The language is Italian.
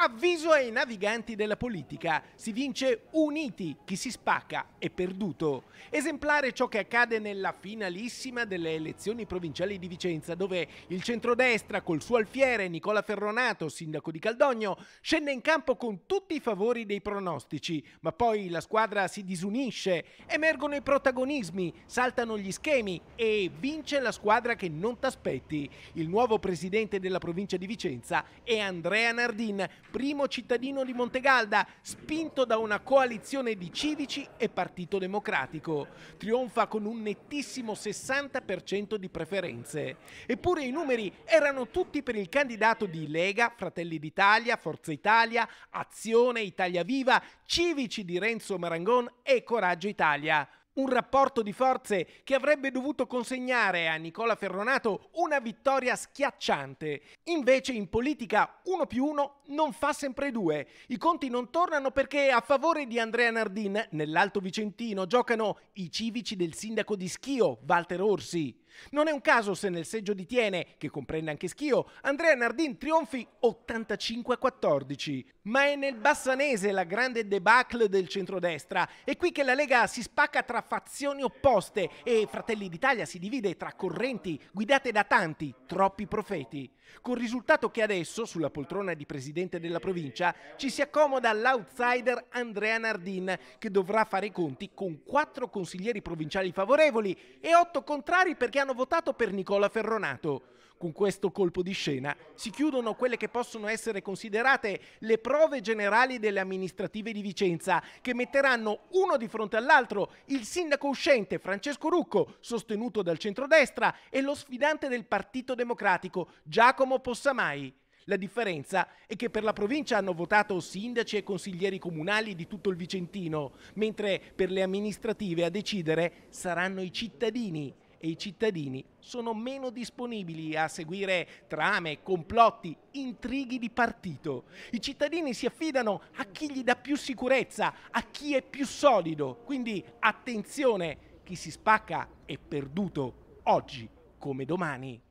Avviso ai naviganti della politica, si vince uniti, chi si spacca è perduto. Esemplare ciò che accade nella finalissima delle elezioni provinciali di Vicenza, dove il centrodestra col suo alfiere Nicola Ferronato, sindaco di Caldogno, scende in campo con tutti i favori dei pronostici, ma poi la squadra si disunisce, emergono i protagonismi, saltano gli schemi e vince la squadra che non t'aspetti. Il nuovo presidente della provincia di Vicenza è Andrea Nardin, primo cittadino di Montegalda, spinto da una coalizione di civici e Partito Democratico. Trionfa con un nettissimo 60% di preferenze. Eppure i numeri erano tutti per il candidato di Lega, Fratelli d'Italia, Forza Italia, Azione, Italia Viva, Civici di Renzo Marangon e Coraggio Italia un rapporto di forze che avrebbe dovuto consegnare a Nicola Ferronato una vittoria schiacciante. Invece in politica uno più uno non fa sempre due. I conti non tornano perché a favore di Andrea Nardin nell'Alto Vicentino giocano i civici del sindaco di Schio, Walter Orsi. Non è un caso se nel seggio di Tiene, che comprende anche Schio, Andrea Nardin trionfi 85-14. a Ma è nel Bassanese la grande debacle del centrodestra. È qui che la Lega si spacca tra fazioni opposte e Fratelli d'Italia si divide tra correnti guidate da tanti, troppi profeti. Col risultato che adesso, sulla poltrona di presidente della provincia, ci si accomoda l'outsider Andrea Nardin, che dovrà fare i conti con quattro consiglieri provinciali favorevoli e otto contrari perché che hanno votato per Nicola Ferronato. Con questo colpo di scena si chiudono quelle che possono essere considerate le prove generali delle amministrative di Vicenza, che metteranno uno di fronte all'altro il sindaco uscente Francesco Rucco, sostenuto dal centrodestra, e lo sfidante del Partito Democratico Giacomo Possamai. La differenza è che per la provincia hanno votato sindaci e consiglieri comunali di tutto il Vicentino, mentre per le amministrative a decidere saranno i cittadini e i cittadini sono meno disponibili a seguire trame, complotti, intrighi di partito. I cittadini si affidano a chi gli dà più sicurezza, a chi è più solido. Quindi attenzione, chi si spacca è perduto oggi come domani.